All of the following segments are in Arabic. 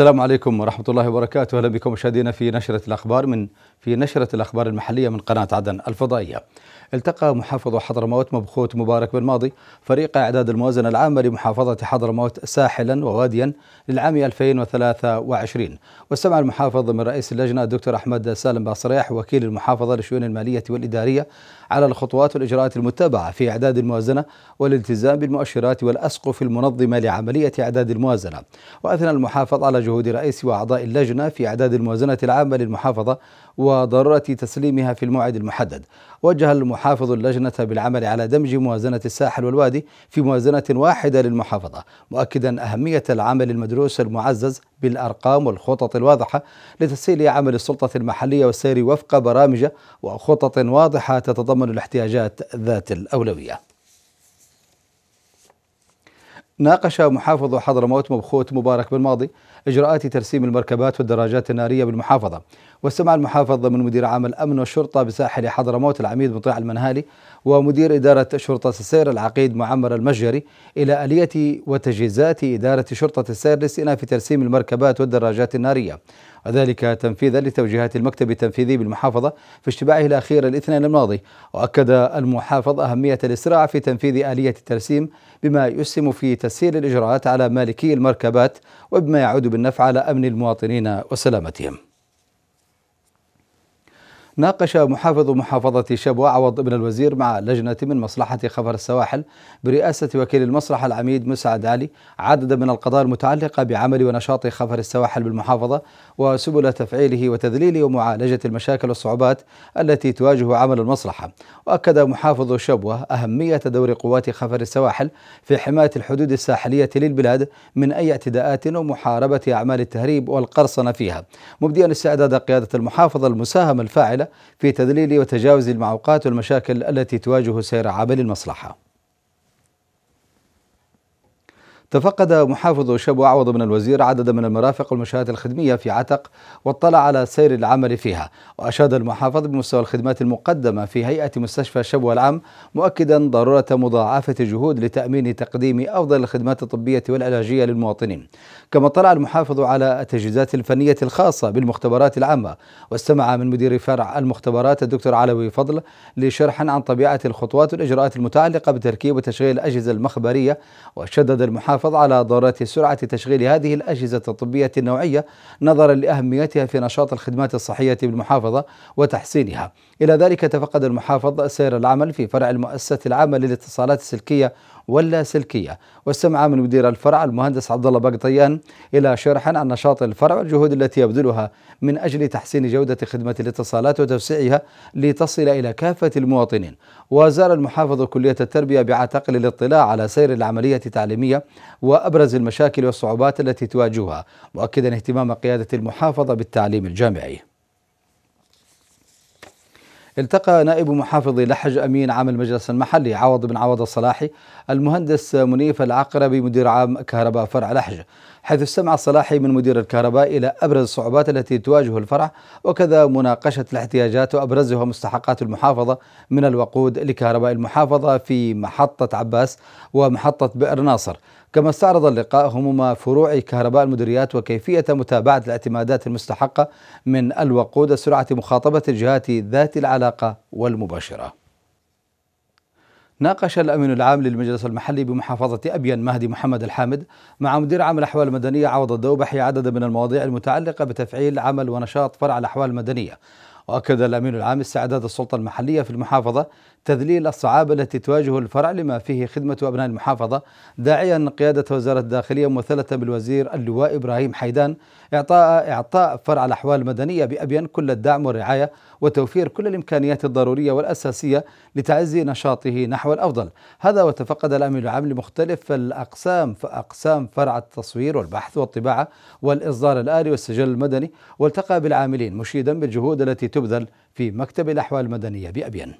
السلام عليكم ورحمة الله وبركاته، أهلا بكم مشاهدينا في نشرة الأخبار من في نشرة الأخبار المحلية من قناة عدن الفضائية. التقى محافظ حضرموت مبخوت مبارك بن ماضي فريق إعداد الموازنة العامة لمحافظة حضرموت ساحلا وواديا للعام 2023 واستمع المحافظ من رئيس اللجنة الدكتور أحمد سالم باصريح وكيل المحافظة للشؤون المالية والإدارية على الخطوات والإجراءات المتبعة في إعداد الموازنة والالتزام بالمؤشرات والأسقف المنظمة لعملية إعداد الموازنة وأثنى المحافظ على جهود رئيس وأعضاء اللجنة في إعداد الموازنة العامة للمحافظة وضرورة تسليمها في الموعد المحدد وجه المحافظ اللجنة بالعمل على دمج موازنة الساحل والوادي في موازنة واحدة للمحافظة مؤكدا أهمية العمل المدروس المعزز بالأرقام والخطط الواضحة لتسهيل عمل السلطة المحلية والسير وفق برامج وخطط واضحة تتضمن الاحتياجات ذات الأولوية ناقش محافظ حضرموت مبخوت مبارك بالماضي إجراءات ترسيم المركبات والدراجات النارية بالمحافظة واستمع المحافظ من مدير عام الأمن والشرطة بساحل حضرموت العميد مطيع المنهالي ومدير إدارة شرطة السير العقيد معمر المجري إلى آلية وتجهيزات إدارة شرطة السير في ترسيم المركبات والدراجات النارية وذلك تنفيذا لتوجيهات المكتب التنفيذي بالمحافظة في اشتباعه الأخير الاثنين الماضي وأكد المحافظ أهمية الإسراع في تنفيذ آلية الترسيم بما يسهم في تسهيل الإجراءات على مالكي المركبات وبما يعود بالنفع على أمن المواطنين وسلامتهم ناقش محافظ محافظة شبوة عوض بن الوزير مع لجنة من مصلحة خفر السواحل برئاسة وكيل المصلحة العميد مسعد علي عددا من القضايا المتعلقة بعمل ونشاط خفر السواحل بالمحافظة وسبل تفعيله وتذليل ومعالجة المشاكل والصعوبات التي تواجه عمل المصلحة وأكد محافظ شبوة أهمية دور قوات خفر السواحل في حماية الحدود الساحلية للبلاد من أي اعتداءات ومحاربة أعمال التهريب والقرصنة فيها مبدئا استعداد قيادة المحافظة المساهمة الفاعلة في تذليل وتجاوز المعوقات والمشاكل التي تواجه سير عمل المصلحة تفقد محافظ شبوة عوض من الوزير عددا من المرافق والمشاهد الخدمية في عتق واطلع على سير العمل فيها وأشاد المحافظ بمستوى الخدمات المقدمة في هيئة مستشفى شبوة العام مؤكدا ضرورة مضاعفة الجهود لتأمين تقديم أفضل الخدمات الطبية والعلاجية للمواطنين كما اطلع المحافظ على التجهيزات الفنية الخاصة بالمختبرات العامة واستمع من مدير فرع المختبرات الدكتور علوي فضل لشرح عن طبيعة الخطوات والإجراءات المتعلقة بتركيب وتشغيل الأجهزة المخبرية وشدد المحافظ للمحافظة على ضرورة سرعة تشغيل هذه الأجهزة الطبية النوعية نظرا لأهميتها في نشاط الخدمات الصحية بالمحافظة وتحسينها إلى ذلك تفقد المحافظ سير العمل في فرع المؤسسة العامة للاتصالات السلكية واللاسلكيه واستمع من مدير الفرع المهندس عبد الله بقطيان الى شرح عن نشاط الفرع والجهود التي يبذلها من اجل تحسين جوده خدمه الاتصالات وتوسيعها لتصل الى كافه المواطنين وزار المحافظ كليه التربيه بعتقل الاطلاع على سير العمليه التعليميه وابرز المشاكل والصعوبات التي تواجهها مؤكدا اهتمام قياده المحافظه بالتعليم الجامعي التقى نائب محافظ لحج أمين عام المجلس المحلي عوض بن عوض الصلاحي المهندس منيف العقربي مدير عام كهرباء فرع لحج حيث استمع الصلاحي من مدير الكهرباء إلى أبرز الصعوبات التي تواجه الفرع وكذا مناقشة الاحتياجات وأبرزها مستحقات المحافظة من الوقود لكهرباء المحافظة في محطة عباس ومحطة بئر ناصر كما استعرض اللقاء هموم فروع كهرباء المديريات وكيفية متابعة الاعتمادات المستحقة من الوقود سرعة مخاطبة الجهات ذات العلاقة والمباشرة ناقش الأمين العام للمجلس المحلي بمحافظة أبين مهدي محمد الحامد مع مدير عام الأحوال المدنية عوض الدوبحي عدد من المواضيع المتعلقة بتفعيل عمل ونشاط فرع الأحوال المدنية وأكد الأمين العام استعداد السلطة المحلية في المحافظة تذليل الصعاب التي تواجه الفرع لما فيه خدمة أبناء المحافظة داعيا قيادة وزارة الداخلية ممثلة بالوزير اللواء إبراهيم حيدان إعطاء إعطاء فرع الأحوال المدنية بأبين كل الدعم والرعاية وتوفير كل الإمكانيات الضرورية والأساسية لتعزي نشاطه نحو الأفضل هذا وتفقد الأمين العام لمختلف الأقسام فأقسام فرع التصوير والبحث والطباعة والإصدار الآلي والسجل المدني والتقى بالعاملين مشيدا بالجهود التي تبذل في مكتب الأحوال المدنية بأبين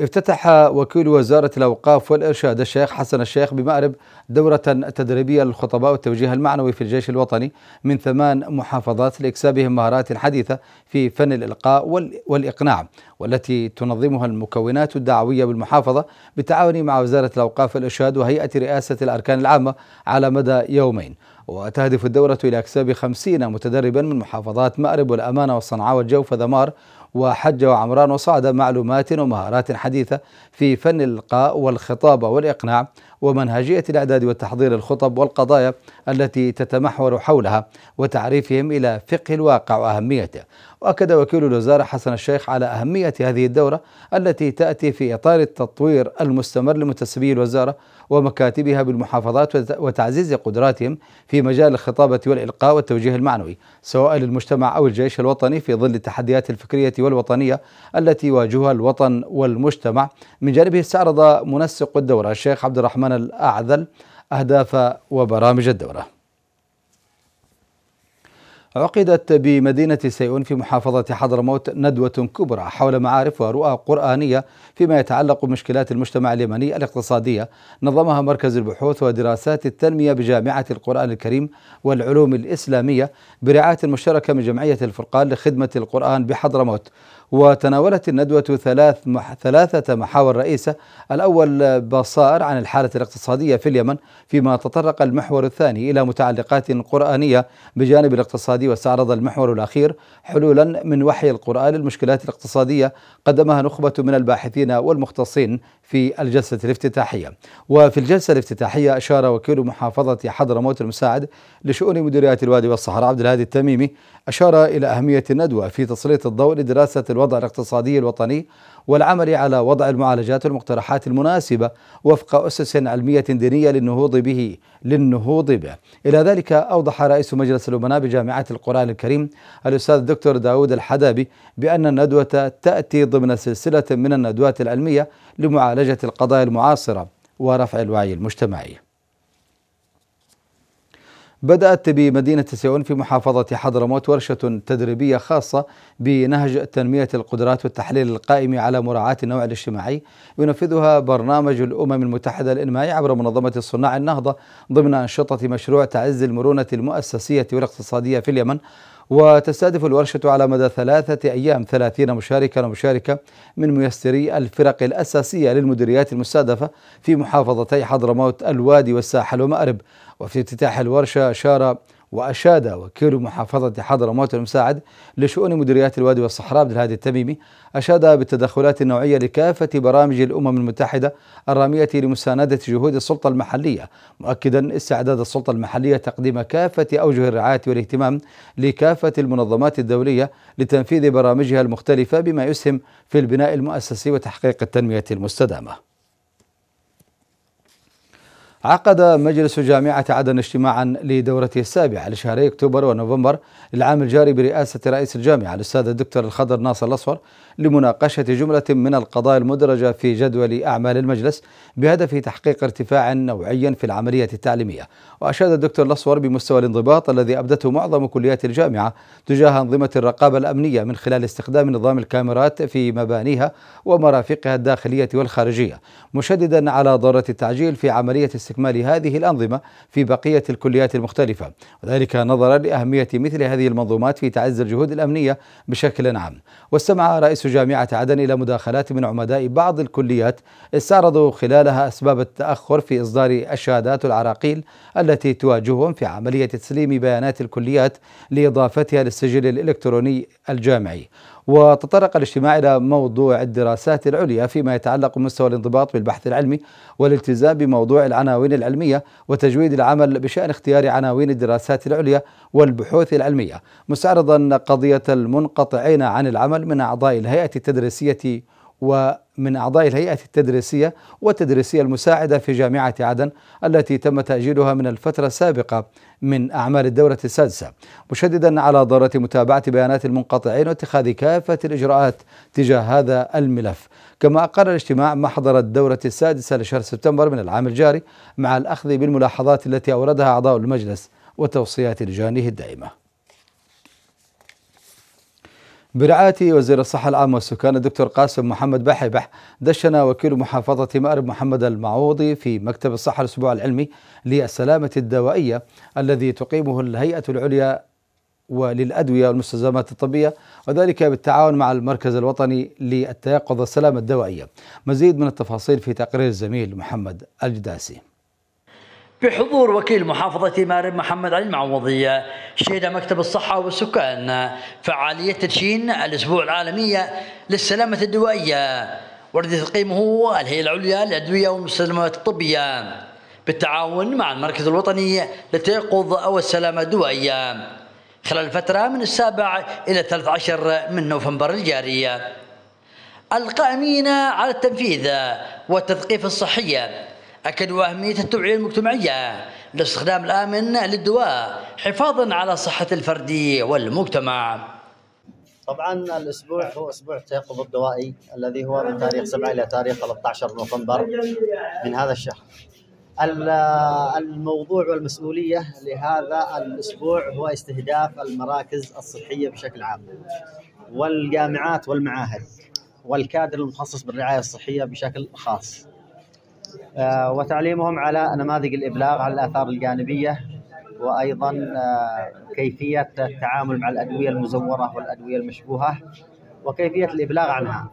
افتتح وكيل وزارة الأوقاف والإرشاد الشيخ حسن الشيخ بمأرب دورة تدريبية للخطباء والتوجيه المعنوي في الجيش الوطني من ثمان محافظات لإكسابهم مهارات حديثة في فن الإلقاء والإقناع والتي تنظمها المكونات الدعوية بالمحافظة بالتعاون مع وزارة الأوقاف والإرشاد وهيئة رئاسة الأركان العامة على مدى يومين وتهدف الدورة إلى إكساب خمسين متدربا من محافظات مأرب والأمانة والصنعاء والجوف ودمار وحج وعمران وصعد معلومات ومهارات حديثة في فن الإلقاء والخطابة والإقناع ومنهجية الإعداد والتحضير للخطب والقضايا التي تتمحور حولها وتعريفهم إلى فقه الواقع وأهميته وأكد وكيل الوزارة حسن الشيخ على أهمية هذه الدورة التي تأتي في إطار التطوير المستمر لمنتسبي الوزارة ومكاتبها بالمحافظات وتعزيز قدراتهم في مجال الخطابة والإلقاء والتوجيه المعنوي سواء للمجتمع أو الجيش الوطني في ظل التحديات الفكرية والوطنية التي يواجهها الوطن والمجتمع من جانبه استعرض منسق الدورة الشيخ عبد الرحمن الثمن الأعذل أهداف وبرامج الدورة عقدت بمدينة سيئون في محافظة حضرموت ندوة كبرى حول معارف ورؤى قرآنية فيما يتعلق بمشكلات المجتمع اليمني الاقتصادية نظمها مركز البحوث ودراسات التنمية بجامعة القرآن الكريم والعلوم الإسلامية برعاية مشتركة من جمعية الفرقان لخدمة القرآن بحضرموت وتناولت الندوة ثلاث مح ثلاثة محاور رئيسة الأول بصائر عن الحالة الاقتصادية في اليمن فيما تطرق المحور الثاني إلى متعلقات قرآنية بجانب الاقتصادي واستعرض المحور الأخير حلولا من وحي القرآن للمشكلات الاقتصادية قدمها نخبة من الباحثين والمختصين في الجلسة الافتتاحية وفي الجلسة الافتتاحية أشار وكيل محافظة حضرموت المساعد لشؤون مديريات الوادي والصحراء عبد الهادي التميمي أشار إلى أهمية الندوة في تسليط الضوء لدراسة الوضع الاقتصادي الوطني والعمل على وضع المعالجات والمقترحات المناسبة وفق أسس علمية دينية للنهوض به للنهوض به إلى ذلك أوضح رئيس مجلس الأمناء بجامعة القرآن الكريم الأستاذ الدكتور داود الحدابي بأن الندوة تأتي ضمن سلسلة من الندوات العلمية لمعالجة القضايا المعاصرة ورفع الوعي المجتمعي بدأت بمدينة سيئون في محافظة حضرموت ورشة تدريبية خاصة بنهج تنمية القدرات والتحليل القائم على مراعاة النوع الاجتماعي ينفذها برنامج الأمم المتحدة الإنمائي عبر منظمة صناع النهضة ضمن أنشطة مشروع تعز المرونة المؤسسية والاقتصادية في اليمن وتستهدف الورشة على مدى ثلاثة أيام ثلاثين مشاركا ومشاركة من ميسري الفرق الأساسية للمديريات المستهدفة في محافظتي حضرموت الوادي والساحل ومأرب وفي افتتاح الورشة أشار وأشاد وكيل محافظة حضرموت المساعد لشؤون مديريات الوادي والصحراء عبد الهادي التميمي أشاد بالتدخلات النوعية لكافة برامج الأمم المتحدة الرامية لمساندة جهود السلطة المحلية مؤكدا استعداد السلطة المحلية تقديم كافة أوجه الرعاية والاهتمام لكافة المنظمات الدولية لتنفيذ برامجها المختلفة بما يسهم في البناء المؤسسي وتحقيق التنمية المستدامة عقد مجلس جامعة عدن اجتماعا لدورته السابعة لشهري اكتوبر ونوفمبر العام الجاري برئاسة رئيس الجامعة الأستاذ الدكتور الخضر ناصر الأصفر لمناقشة جملة من القضايا المدرجة في جدول أعمال المجلس بهدف تحقيق ارتفاع نوعيا في العملية التعليمية وأشاد الدكتور الأصفر بمستوى الانضباط الذي أبدته معظم كليات الجامعة تجاه أنظمة الرقابة الأمنية من خلال استخدام نظام الكاميرات في مبانيها ومرافقها الداخلية والخارجية مشددا على ضرورة التعجيل في عملية استكمال هذه الأنظمة في بقية الكليات المختلفة وذلك نظرا لأهمية مثل هذه المنظومات في تعزي الجهود الأمنية بشكل عام واستمع رئيس جامعة عدن إلى مداخلات من عمداء بعض الكليات استعرضوا خلالها أسباب التأخر في إصدار الشهادات العراقيل التي تواجههم في عملية تسليم بيانات الكليات لإضافتها للسجل الإلكتروني الجامعي وتطرق الاجتماع إلى موضوع الدراسات العليا فيما يتعلق بمستوى الانضباط بالبحث العلمي والالتزام بموضوع العناوين العلمية وتجويد العمل بشأن اختيار عناوين الدراسات العليا والبحوث العلمية مستعرضا قضية المنقطعين عن العمل من أعضاء الهيئة التدريسية ومن أعضاء الهيئة التدريسية والتدريسية المساعدة في جامعة عدن التي تم تأجيلها من الفترة السابقة من أعمال الدورة السادسة مشددا على ضرورة متابعة بيانات المنقطعين واتخاذ كافة الإجراءات تجاه هذا الملف كما أقر الاجتماع محضر الدورة السادسة لشهر سبتمبر من العام الجاري مع الأخذ بالملاحظات التي أوردها أعضاء المجلس وتوصيات لجانه الدائمه برعاية وزير الصحة العامة والسكان الدكتور قاسم محمد بحبح دشن وكيل محافظة مأرب محمد المعوضي في مكتب الصحة الأسبوع العلمي للسلامة الدوائية الذي تقيمه الهيئة العليا وللأدوية والمستلزمات الطبية وذلك بالتعاون مع المركز الوطني للتيقظ السلامة الدوائية مزيد من التفاصيل في تقرير الزميل محمد الجداسي بحضور وكيل محافظة مارب محمد علي المعوضي شهد مكتب الصحة والسكان فعالية تدشين الأسبوع العالمية للسلامة الدوائية والذي تقيمه الهيئة العليا للأدوية والمستلزمات الطبية بالتعاون مع المركز الوطني للتيقظ أو السلامة الدوائية خلال الفترة من السابع إلى الثالث عشر من نوفمبر الجارية القائمين على التنفيذ والتثقيف الصحيه أكدوا أهمية التوعية المجتمعية للاستخدام الآمن للدواء حفاظا على صحة الفرد والمجتمع طبعا الاسبوع هو اسبوع التيقظ الدوائي الذي هو من تاريخ 7 الى تاريخ 13 نوفمبر من هذا الشهر. الموضوع والمسؤوليه لهذا الاسبوع هو استهداف المراكز الصحيه بشكل عام والجامعات والمعاهد والكادر المخصص بالرعايه الصحيه بشكل خاص. آه، وتعليمهم على نماذج الإبلاغ على الآثار الجانبية وأيضا آه، كيفية التعامل مع الأدوية المزورة والأدوية المشبوهة وكيفية الإبلاغ عنها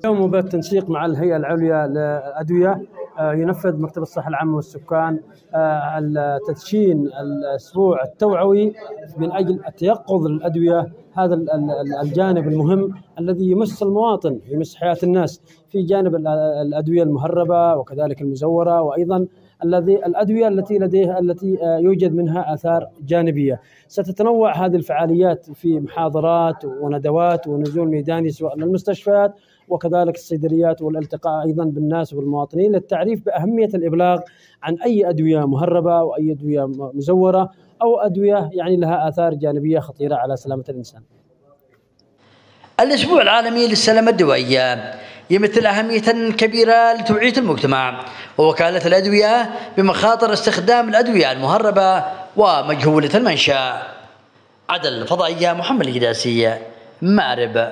اليوم وبالتنسيق مع الهيئة العليا للأدوية آه، ينفذ مكتب الصحة العامة والسكان آه، التدشين الأسبوع التوعوي من أجل التيقظ الأدوية هذا الجانب المهم الذي يمس المواطن يمس حياة الناس في جانب الأدوية المهربة وكذلك المزورة وأيضا الذي الادويه التي لديها التي آه، يوجد منها اثار جانبيه. ستتنوع هذه الفعاليات في محاضرات وندوات ونزول ميداني سواء للمستشفيات وكذلك الصيدليات والالتقاء أيضا بالناس والمواطنين للتعريف بأهمية الإبلاغ عن أي أدوية مهربة وأي أدوية مزورة أو أدوية يعني لها آثار جانبية خطيرة على سلامة الإنسان الأسبوع العالمي للسلامة الدوائية يمثل أهمية كبيرة لتوعية المجتمع ووكالة الأدوية بمخاطر استخدام الأدوية المهربة ومجهولة المنشأ عدل فضائية محمد القداسي مأرب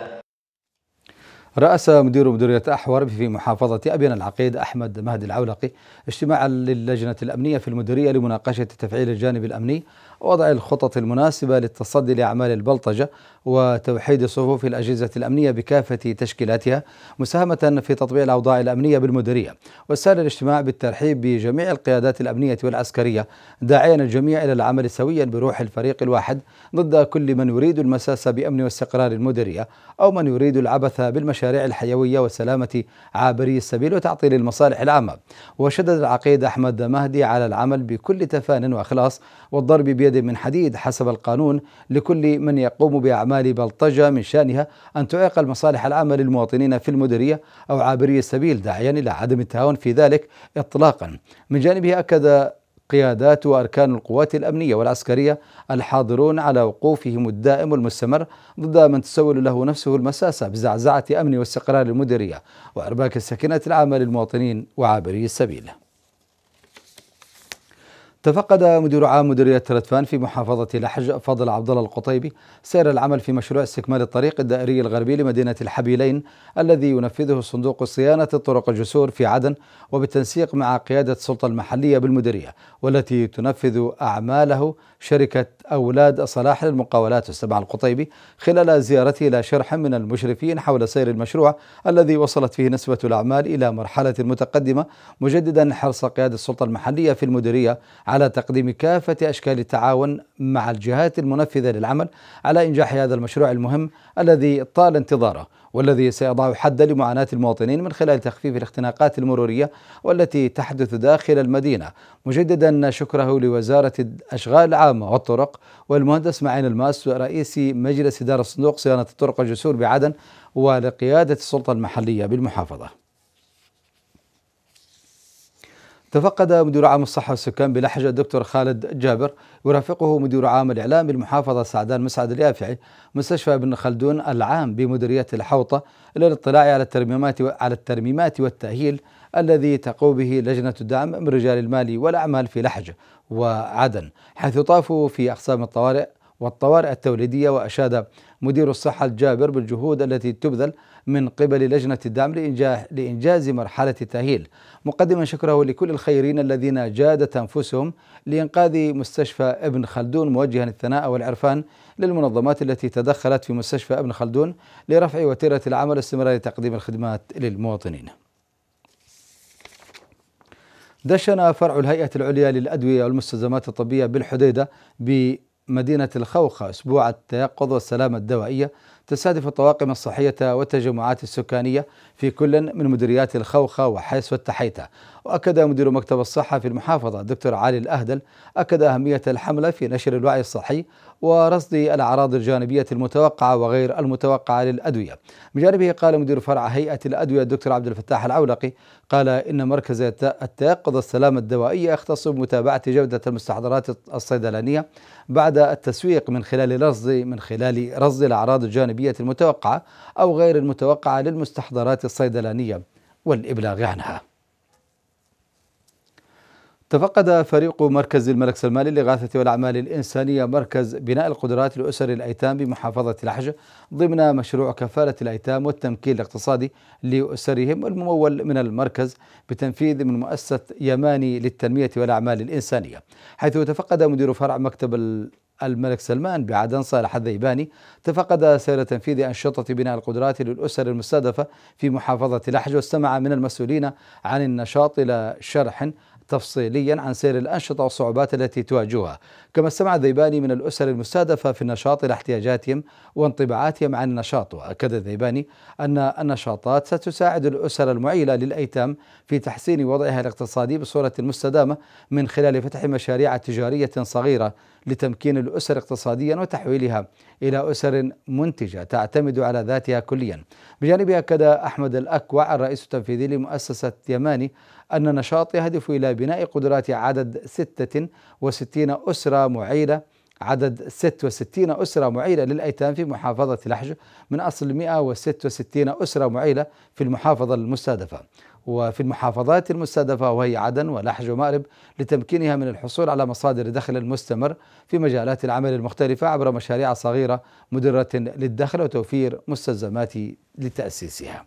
رأس مدير مديرية أحور في محافظة أبين العقيد أحمد مهدي العولقي اجتماعا للجنة الأمنية في المديرية لمناقشة تفعيل الجانب الأمني ووضع الخطط المناسبة للتصدي لأعمال البلطجة وتوحيد صفوف الأجهزة الأمنية بكافة تشكيلاتها مساهمة في تطبيع الأوضاع الأمنية بالمديرية وسال الاجتماع بالترحيب بجميع القيادات الأمنية والعسكرية داعيا الجميع إلى العمل سويا بروح الفريق الواحد ضد كل من يريد المساس بأمن واستقرار المديرية أو من يريد العبث بالمشاريع الحيوية وسلامة عابري السبيل وتعطيل المصالح العامة وشدد العقيد أحمد مهدي على العمل بكل تفان وإخلاص والضرب بيد بيد من حديد حسب القانون لكل من يقوم بأعمال بلطجة من شأنها أن تعيق المصالح العامة للمواطنين في المديرية أو عابري السبيل داعيا إلى عدم التهاون في ذلك إطلاقا من جانبه أكد قيادات واركان القوات الامنيه والعسكريه الحاضرون على وقوفهم الدائم والمستمر ضد من تسول له نفسه المساسه بزعزعه امن واستقرار المديريه وارباك السكنات العامه للمواطنين وعابري السبيل. تفقد مدير عام مديرية ردفان في محافظة لحج فضل عبد الله القطيبي سير العمل في مشروع استكمال الطريق الدائري الغربي لمدينة الحبيلين الذي ينفذه صندوق صيانة الطرق الجسور في عدن وبالتنسيق مع قيادة السلطة المحلية بالمديرية والتي تنفذ أعماله شركة أولاد صلاح للمقاولات السبع القطيبي خلال زيارته إلى شرح من المشرفين حول سير المشروع الذي وصلت فيه نسبة الأعمال إلى مرحلة متقدمة مجددا حرص قيادة السلطة المحلية في المديرية على تقديم كافة أشكال التعاون مع الجهات المنفذة للعمل على إنجاح هذا المشروع المهم الذي طال انتظاره والذي سيضع حدا لمعاناة المواطنين من خلال تخفيف الاختناقات المرورية والتي تحدث داخل المدينة مجددا شكره لوزارة الأشغال العامة والطرق والمهندس معين الماس رئيس مجلس إدارة صندوق صيانة الطرق والجسور بعدن ولقيادة السلطة المحلية بالمحافظة تفقد مدير عام الصحة والسكان بلحجة الدكتور خالد جابر يرافقه مدير عام الإعلام بالمحافظة سعدان مسعد اليافعي مستشفى ابن خلدون العام بمديرية الحوطة للاطلاع على الترميمات على الترميمات والتأهيل الذي تقوم به لجنة الدعم من رجال المال والأعمال في لحج وعدن حيث طافوا في أقسام الطوارئ والطوارئ التوليدية وأشاد مدير الصحة الجابر بالجهود التي تبذل من قبل لجنة الدعم لإنجاز مرحلة التأهيل مقدما شكره لكل الخيرين الذين جادت أنفسهم لإنقاذ مستشفى ابن خلدون موجها الثناء والعرفان للمنظمات التي تدخلت في مستشفى ابن خلدون لرفع وتيرة العمل استمرار تقديم الخدمات للمواطنين دشن فرع الهيئة العليا للأدوية والمستلزمات الطبية بالحديدة ب مدينة الخوخة أسبوع التيقظ والسلامة الدوائية تستهدف الطواقم الصحية والتجمعات السكانية في كل من مديريات الخوخة وحيس والتحيتة وأكد مدير مكتب الصحة في المحافظة الدكتور علي الأهدل أكد أهمية الحملة في نشر الوعي الصحي ورصد الأعراض الجانبية المتوقعة وغير المتوقعة للأدوية من جانبه قال مدير فرع هيئة الأدوية الدكتور عبد الفتاح العولقي قال إن مركز التيقظ السلام الدوائية يختص بمتابعة جودة المستحضرات الصيدلانية بعد التسويق من خلال رصد من خلال رصد الأعراض الجانبية المتوقعة أو غير المتوقعة للمستحضرات الصيدلانية والإبلاغ عنها تفقد فريق مركز الملك سلمان للإغاثة والأعمال الإنسانية مركز بناء القدرات لأسر الأيتام بمحافظة لحج ضمن مشروع كفالة الأيتام والتمكين الاقتصادي لأسرهم الممول من المركز بتنفيذ من مؤسسة يماني للتنمية والأعمال الإنسانية حيث تفقد مدير فرع مكتب الملك سلمان بعدن صالح الذيباني تفقد سير تنفيذ أنشطة بناء القدرات للأسر المستهدفة في محافظة لحج واستمع من المسؤولين عن النشاط إلى شرح تفصيليا عن سير الأنشطة والصعوبات التي تواجهها كما استمع الذيباني من الأسر المستهدفة في النشاط إلى احتياجاتهم وانطباعاتهم عن النشاط وأكد الذيباني أن النشاطات ستساعد الأسر المعيلة للأيتام في تحسين وضعها الاقتصادي بصورة مستدامة من خلال فتح مشاريع تجارية صغيرة لتمكين الأسر اقتصاديا وتحويلها إلى أسر منتجة تعتمد على ذاتها كليا بجانبها أكد أحمد الأكوع الرئيس التنفيذي لمؤسسة يماني أن النشاط يهدف إلى بناء قدرات عدد 66 أسرة معيلة عدد 66 أسرة معيلة للأيتام في محافظة لحج من أصل 166 أسرة معيلة في المحافظة المستهدفة وفي المحافظات المستهدفة وهي عدن ولحج ومأرب لتمكينها من الحصول على مصادر دخل مستمر في مجالات العمل المختلفة عبر مشاريع صغيرة مدرة للدخل وتوفير مستلزمات لتأسيسها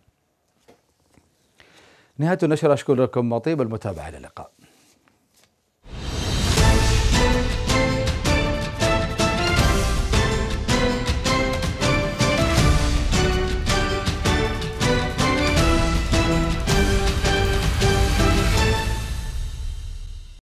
نهاية النشرة أشكركم وطيب المتابعة إلى اللقاء